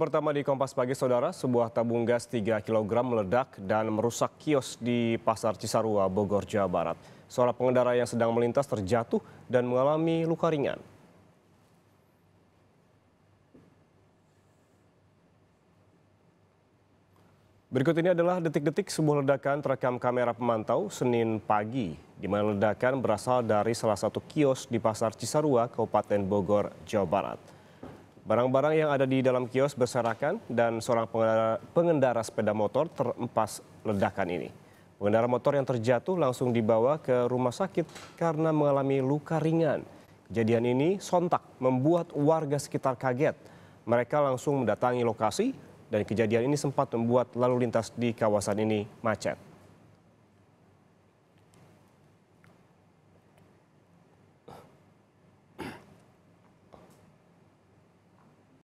pertama di Kompas Pagi, Saudara, sebuah tabung gas 3 kg meledak dan merusak kios di Pasar Cisarua, Bogor, Jawa Barat. Seorang pengendara yang sedang melintas terjatuh dan mengalami luka ringan. Berikut ini adalah detik-detik sebuah ledakan terekam kamera pemantau Senin pagi, di mana ledakan berasal dari salah satu kios di Pasar Cisarua, Kabupaten Bogor, Jawa Barat. Barang-barang yang ada di dalam kios berserakan dan seorang pengendara, pengendara sepeda motor terempas ledakan ini. Pengendara motor yang terjatuh langsung dibawa ke rumah sakit karena mengalami luka ringan. Kejadian ini sontak membuat warga sekitar kaget. Mereka langsung mendatangi lokasi dan kejadian ini sempat membuat lalu lintas di kawasan ini macet.